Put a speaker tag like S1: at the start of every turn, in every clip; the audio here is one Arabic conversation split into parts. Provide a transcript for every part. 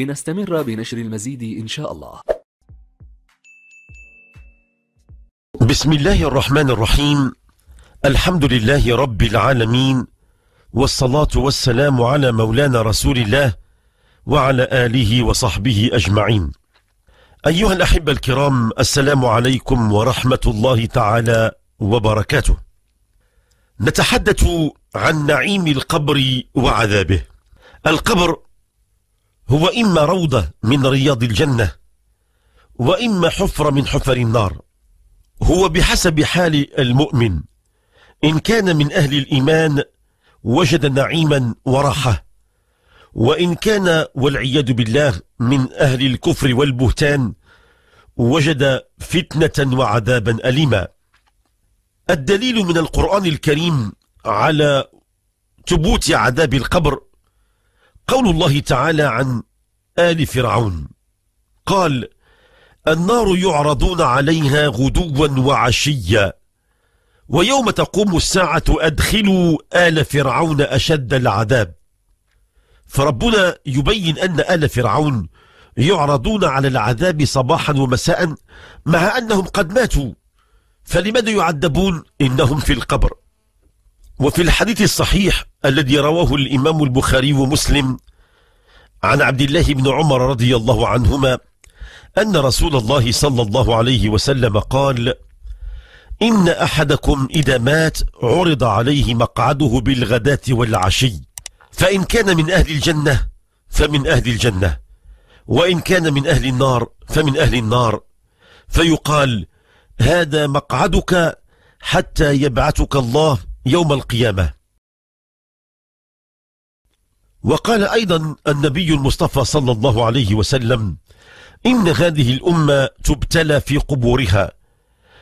S1: لنستمر بنشر المزيد إن شاء الله بسم الله الرحمن الرحيم الحمد لله رب العالمين والصلاة والسلام على مولانا رسول الله وعلى آله وصحبه أجمعين أيها الأحبة الكرام السلام عليكم ورحمة الله تعالى وبركاته نتحدث عن نعيم القبر وعذابه القبر هو إما روضة من رياض الجنة وإما حفرة من حفر النار هو بحسب حال المؤمن إن كان من أهل الإيمان وجد نعيما وراحة وإن كان والعياذ بالله من أهل الكفر والبهتان وجد فتنة وعذابا أليما الدليل من القرآن الكريم على ثبوت عذاب القبر قول الله تعالى عن آل فرعون قال النار يعرضون عليها غدوا وعشيا ويوم تقوم الساعة أدخلوا آل فرعون أشد العذاب فربنا يبين أن آل فرعون يعرضون على العذاب صباحا ومساء مع أنهم قد ماتوا فلماذا يعذبون إنهم في القبر وفي الحديث الصحيح الذي رواه الإمام البخاري ومسلم عن عبد الله بن عمر رضي الله عنهما أن رسول الله صلى الله عليه وسلم قال إن أحدكم إذا مات عرض عليه مقعده بالغداة والعشي فإن كان من أهل الجنة فمن أهل الجنة وإن كان من أهل النار فمن أهل النار فيقال هذا مقعدك حتى يبعثك الله يوم القيامة وقال أيضا النبي المصطفى صلى الله عليه وسلم إن هذه الأمة تبتلى في قبورها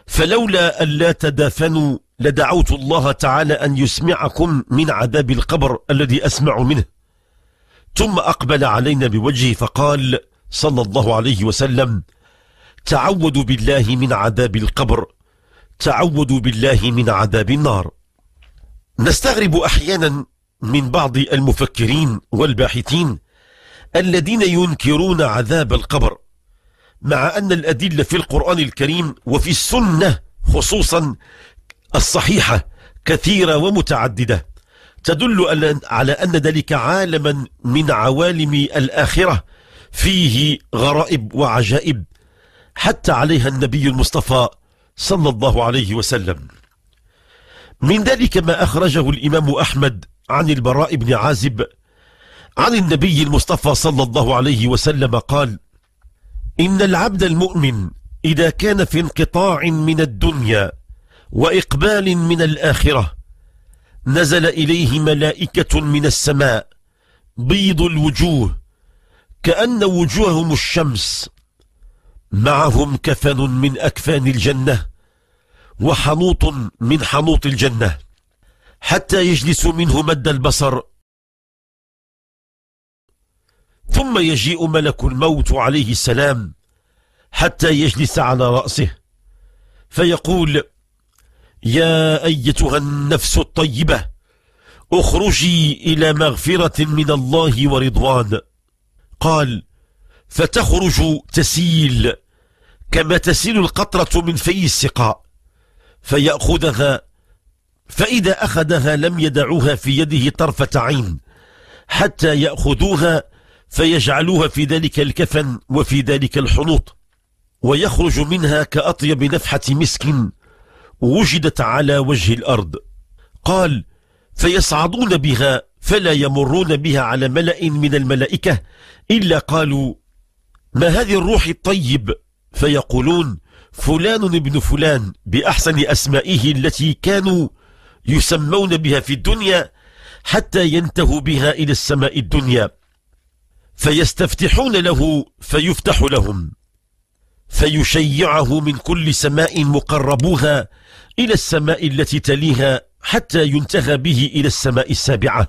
S1: فلولا أن لا تدافنوا لدعوت الله تعالى أن يسمعكم من عذاب القبر الذي أسمع منه ثم أقبل علينا بوجهه فقال صلى الله عليه وسلم تعوذوا بالله من عذاب القبر تعوذوا بالله من عذاب النار نستغرب احيانا من بعض المفكرين والباحثين الذين ينكرون عذاب القبر مع أن الأدلة في القرآن الكريم وفي السنة خصوصا الصحيحة كثيرة ومتعددة تدل على أن ذلك عالما من عوالم الآخرة فيه غرائب وعجائب حتى عليها النبي المصطفى صلى الله عليه وسلم من ذلك ما أخرجه الإمام أحمد عن البراء بن عازب عن النبي المصطفى صلى الله عليه وسلم قال إن العبد المؤمن إذا كان في انقطاع من الدنيا وإقبال من الآخرة نزل إليه ملائكة من السماء بيض الوجوه كأن وجوههم الشمس معهم كفن من أكفان الجنة وحنوط من حنوط الجنة حتى يجلس منه مد البصر ثم يجيء ملك الموت عليه السلام حتى يجلس على رأسه فيقول يا أيتها النفس الطيبة اخرجي إلى مغفرة من الله ورضوان قال فتخرج تسيل كما تسيل القطرة من في السقاء فيأخذها فإذا أخذها لم يدعوها في يده طرفة عين حتى يأخذوها فيجعلوها في ذلك الكفن وفي ذلك الحنوط ويخرج منها كأطيب نفحة مسك وجدت على وجه الأرض قال فيصعدون بها فلا يمرون بها على ملأ من الملائكة إلا قالوا ما هذه الروح الطيب فيقولون فلان ابن فلان بأحسن أسمائه التي كانوا يسمون بها في الدنيا حتى ينتهوا بها إلى السماء الدنيا فيستفتحون له فيفتح لهم فيشيعه من كل سماء مقربوها إلى السماء التي تليها حتى ينتهى به إلى السماء السابعة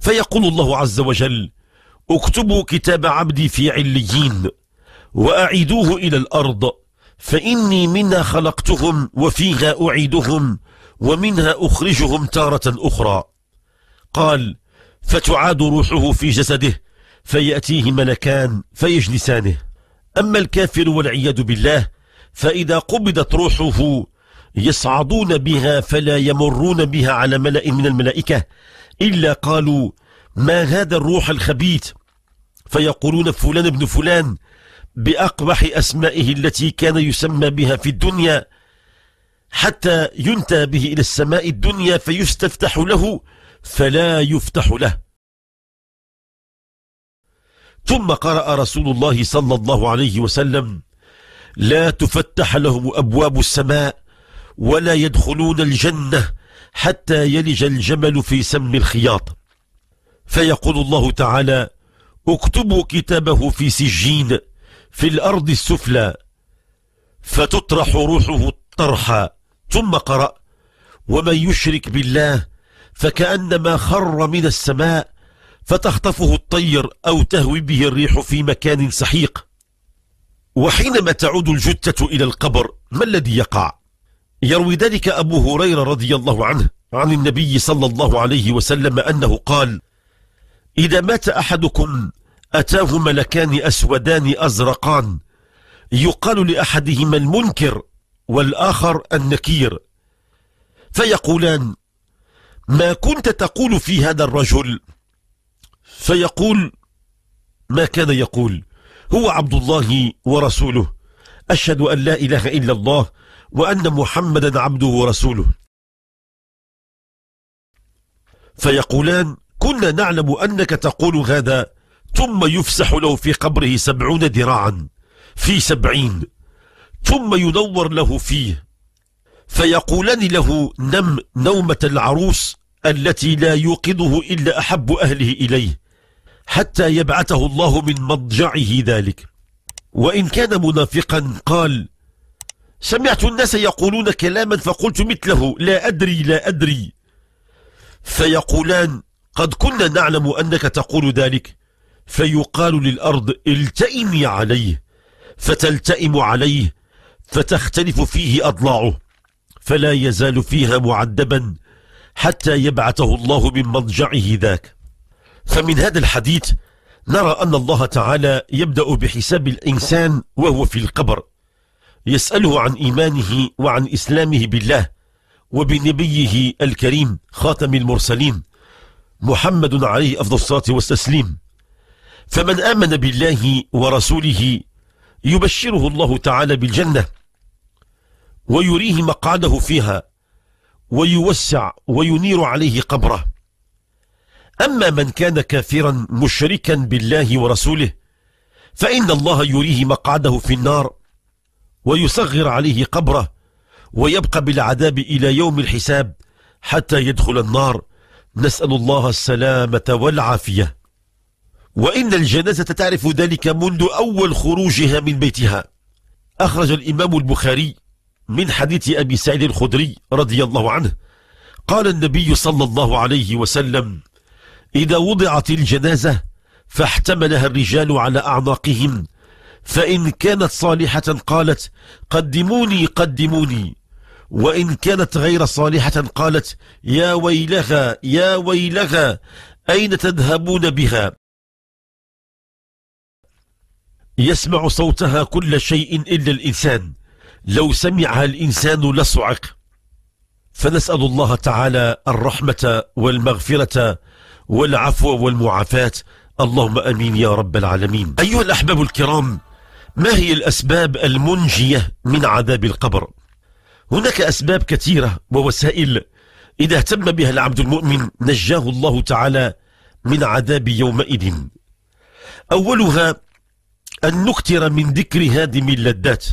S1: فيقول الله عز وجل اكتبوا كتاب عبدي في عليين وأعيدوه إلى الأرض فإني منها خلقتهم وفيها أعيدهم ومنها أخرجهم تارة أخرى قال فتعاد روحه في جسده فيأتيه ملكان فيجلسانه أما الكافر والعياذ بالله فإذا قبضت روحه يصعدون بها فلا يمرون بها على ملأ من الملائكة إلا قالوا ما هذا الروح الخبيث فيقولون فلان ابن فلان بأقبح أسمائه التي كان يسمى بها في الدنيا حتى ينتى به إلى السماء الدنيا فيستفتح له فلا يفتح له ثم قرأ رسول الله صلى الله عليه وسلم لا تفتح لهم أبواب السماء ولا يدخلون الجنة حتى يلج الجمل في سم الخياط فيقول الله تعالى اكتبوا كتابه في سجين في الأرض السفلى فتطرح روحه الطرحى ثم قرأ ومن يشرك بالله فكأنما خر من السماء فتخطفه الطير أو تهوي به الريح في مكان سحيق وحينما تعود الجثة إلى القبر ما الذي يقع؟ يروي ذلك أبو هريرة رضي الله عنه عن النبي صلى الله عليه وسلم أنه قال إذا مات أحدكم أتاه ملكان أسودان أزرقان يقال لأحدهما المنكر والآخر النكير فيقولان ما كنت تقول في هذا الرجل فيقول ما كان يقول هو عبد الله ورسوله أشهد أن لا إله إلا الله وأن محمدا عبده ورسوله فيقولان كنا نعلم أنك تقول هذا ثم يفسح له في قبره سبعون ذراعا في سبعين ثم ينور له فيه فيقولان له نم نومة العروس التي لا يوقظه إلا أحب أهله إليه حتى يبعثه الله من مضجعه ذلك وإن كان منافقا قال سمعت الناس يقولون كلاما فقلت مثله لا أدري لا أدري فيقولان قد كنا نعلم أنك تقول ذلك فيقال للأرض التئمي عليه فتلتئم عليه فتختلف فيه أضلاعه فلا يزال فيها معذبا حتى يبعثه الله من مضجعه ذاك فمن هذا الحديث نرى أن الله تعالى يبدأ بحساب الإنسان وهو في القبر يسأله عن إيمانه وعن إسلامه بالله وبنبيه الكريم خاتم المرسلين محمد عليه أفضل الصلاة والتسليم فمن آمن بالله ورسوله يبشره الله تعالى بالجنة ويريه مقعده فيها ويوسع وينير عليه قبره أما من كان كافرا مشركا بالله ورسوله فإن الله يريه مقعده في النار ويصغر عليه قبره ويبقى بالعذاب إلى يوم الحساب حتى يدخل النار نسأل الله السلامة والعافية وإن الجنازة تعرف ذلك منذ أول خروجها من بيتها أخرج الإمام البخاري من حديث أبي سعيد الخدري رضي الله عنه قال النبي صلى الله عليه وسلم إذا وضعت الجنازة فاحتملها الرجال على أعناقهم فإن كانت صالحة قالت قدموني قدموني وإن كانت غير صالحة قالت يا ويلها يا ويلها أين تذهبون بها يسمع صوتها كل شيء إلا الإنسان لو سمعها الإنسان لصعق فنسأل الله تعالى الرحمة والمغفرة والعفو والمعافاة اللهم أمين يا رب العالمين أيها الأحباب الكرام ما هي الأسباب المنجية من عذاب القبر؟ هناك أسباب كثيرة ووسائل إذا اهتم بها العبد المؤمن نجاه الله تعالى من عذاب يومئذ أولها أن نكثر من ذكر هادم اللذات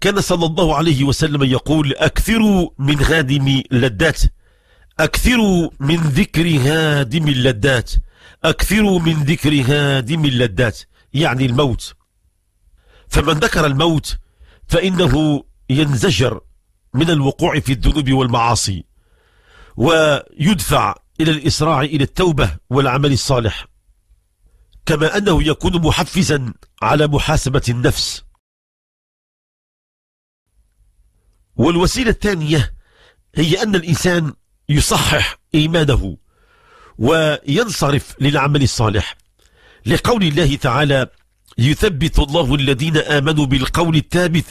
S1: كان صلى الله عليه وسلم يقول أكثروا من هادم اللذات أكثروا من ذكر هادم اللذات أكثروا من ذكر هادم اللذات يعني الموت فمن ذكر الموت فإنه ينزجر من الوقوع في الذنوب والمعاصي ويدفع إلى الإسراع إلى التوبة والعمل الصالح كما أنه يكون محفزا على محاسبة النفس والوسيلة الثانية هي أن الإنسان يصحح إيمانه وينصرف للعمل الصالح لقول الله تعالى يثبت الله الذين آمنوا بالقول الثابت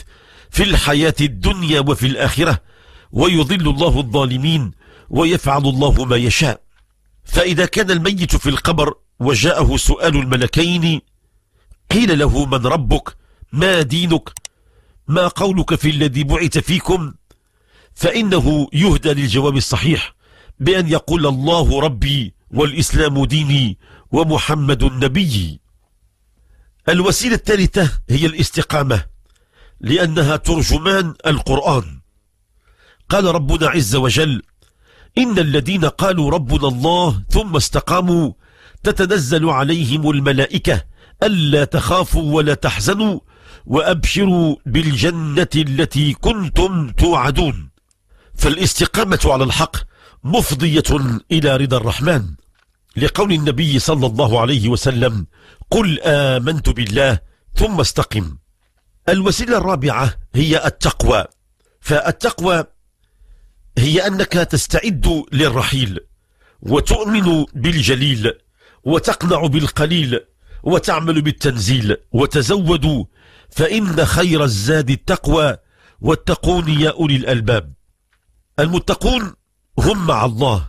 S1: في الحياة الدنيا وفي الآخرة ويضل الله الظالمين ويفعل الله ما يشاء فإذا كان الميت في القبر وجاءه سؤال الملكين قيل له من ربك ما دينك ما قولك في الذي بعث فيكم فإنه يهدى للجواب الصحيح بأن يقول الله ربي والإسلام ديني ومحمد نبيي الوسيلة الثالثة هي الاستقامة لأنها ترجمان القرآن قال ربنا عز وجل إن الذين قالوا ربنا الله ثم استقاموا تتنزل عليهم الملائكة ألا تخافوا ولا تحزنوا وأبشروا بالجنة التي كنتم توعدون فالاستقامة على الحق مفضية إلى رضا الرحمن لقول النبي صلى الله عليه وسلم قل آمنت بالله ثم استقم الوسيلة الرابعة هي التقوى فالتقوى هي أنك تستعد للرحيل وتؤمن بالجليل وتقنع بالقليل وتعمل بالتنزيل وتزودوا فإن خير الزاد التقوى واتقون يا أولي الألباب المتقون هم مع الله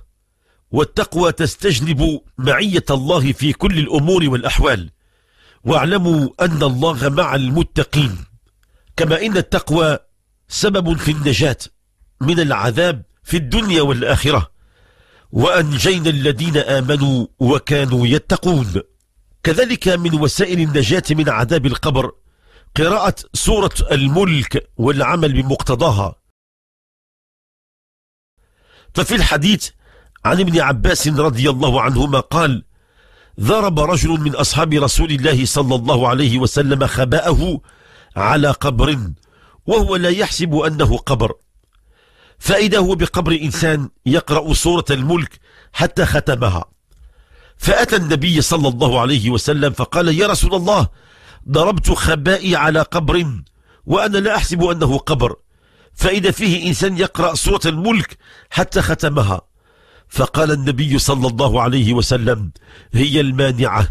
S1: والتقوى تستجلب معية الله في كل الأمور والأحوال واعلموا أن الله مع المتقين كما إن التقوى سبب في النجاة من العذاب في الدنيا والآخرة وأنجينا الذين آمنوا وكانوا يتقون كذلك من وسائل النجاة من عذاب القبر قراءة سورة الملك والعمل بمقتضاها ففي الحديث عن ابن عباس رضي الله عنهما قال ضرب رجل من أصحاب رسول الله صلى الله عليه وسلم خباءه على قبر وهو لا يحسب أنه قبر فإذا هو بقبر إنسان يقرأ سورة الملك حتى ختمها فأتى النبي صلى الله عليه وسلم فقال يا رسول الله ضربت خبائي على قبر وأنا لا أحسب أنه قبر فإذا فيه إنسان يقرأ سورة الملك حتى ختمها فقال النبي صلى الله عليه وسلم هي المانعة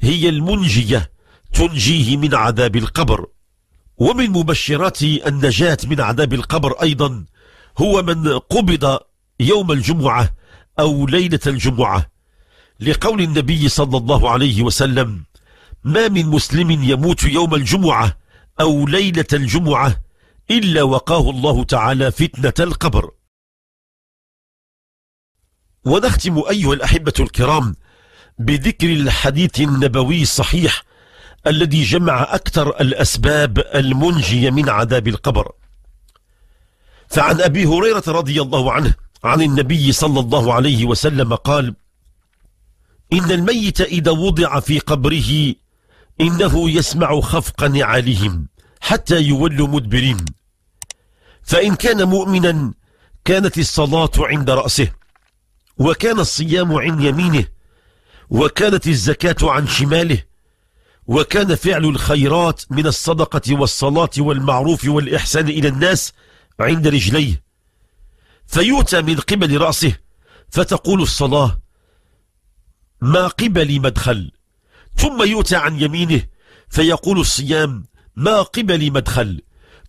S1: هي المنجية تنجيه من عذاب القبر ومن مبشرات النجاة من عذاب القبر أيضا هو من قبض يوم الجمعة أو ليلة الجمعة لقول النبي صلى الله عليه وسلم ما من مسلم يموت يوم الجمعة أو ليلة الجمعة إلا وقاه الله تعالى فتنة القبر ونختم أيها الأحبة الكرام بذكر الحديث النبوي الصحيح الذي جمع أكثر الأسباب المنجية من عذاب القبر فعن أبي هريرة رضي الله عنه عن النبي صلى الله عليه وسلم قال إن الميت إذا وضع في قبره إنه يسمع خفق نعالهم حتى يولوا مدبرين فإن كان مؤمنا كانت الصلاة عند رأسه وكان الصيام عن يمينه وكانت الزكاة عن شماله وكان فعل الخيرات من الصدقة والصلاة والمعروف والإحسان إلى الناس عند رجليه فيؤتى من قبل رأسه فتقول الصلاة ما قبل مدخل ثم يؤتى عن يمينه فيقول الصيام ما قبل مدخل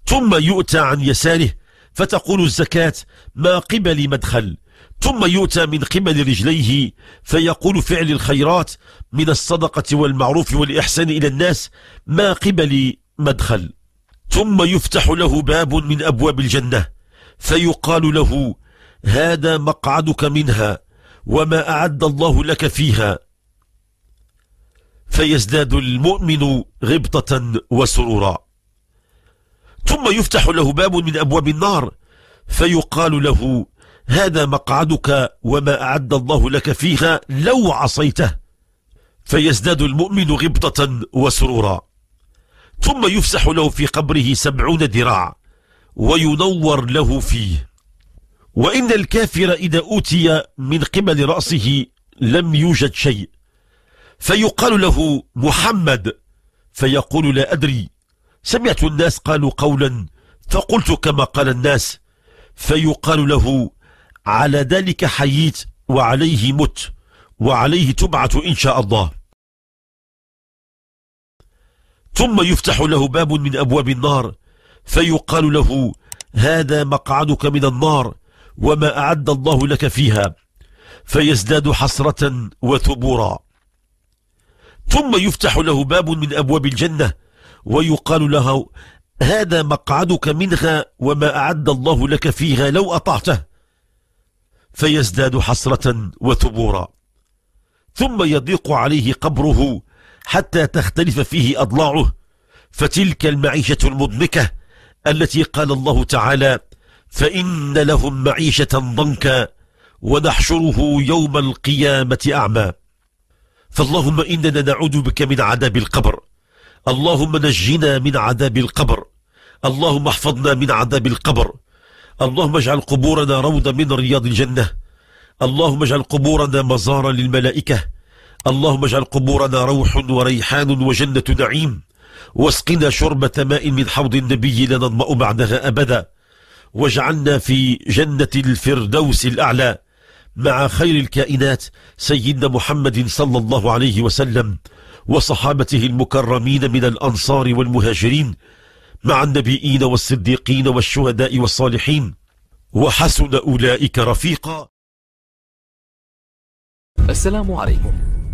S1: ثم يؤتى عن يساره فتقول الزكاة ما قبل مدخل ثم يؤتى من قبل رجليه فيقول فعل الخيرات من الصدقة والمعروف والإحسان إلى الناس ما قبل مدخل ثم يفتح له باب من أبواب الجنة فيقال له هذا مقعدك منها وما أعد الله لك فيها فيزداد المؤمن غبطة وسرورا ثم يفتح له باب من أبواب النار فيقال له هذا مقعدك وما أعد الله لك فيها لو عصيته فيزداد المؤمن غبطة وسرورا ثم يفسح له في قبره سبعون ذراع وينور له فيه وإن الكافر إذا أوتي من قبل رأسه لم يوجد شيء فيقال له محمد فيقول لا أدري سمعت الناس قالوا قولا فقلت كما قال الناس فيقال له على ذلك حييت وعليه مت وعليه تبعث إن شاء الله ثم يفتح له باب من أبواب النار فيقال له هذا مقعدك من النار وما أعد الله لك فيها فيزداد حسرة وثبورا ثم يفتح له باب من أبواب الجنة ويقال له هذا مقعدك منها وما أعد الله لك فيها لو أطعته فيزداد حسرة وثبورا ثم يضيق عليه قبره حتى تختلف فيه أضلاعه فتلك المعيشة المضنكة التي قال الله تعالى فإن لهم معيشة ضنكا ونحشره يوم القيامة أعمى فاللهم إننا نعوذ بك من عذاب القبر اللهم نجنا من عذاب القبر اللهم احفظنا من عذاب القبر اللهم اجعل قبورنا روضة من رياض الجنة اللهم اجعل قبورنا مزارا للملائكة اللهم اجعل قبورنا روح وريحان وجنة نعيم واسقنا شربة ماء من حوض النبي لا نظمأ بعدها أبدا واجعلنا في جنة الفردوس الأعلى مع خير الكائنات سيدنا محمد صلى الله عليه وسلم وصحابته المكرمين من الأنصار والمهاجرين مع النبيين والصديقين والشهداء والصالحين وحسن أولئك رفيقا السلام عليكم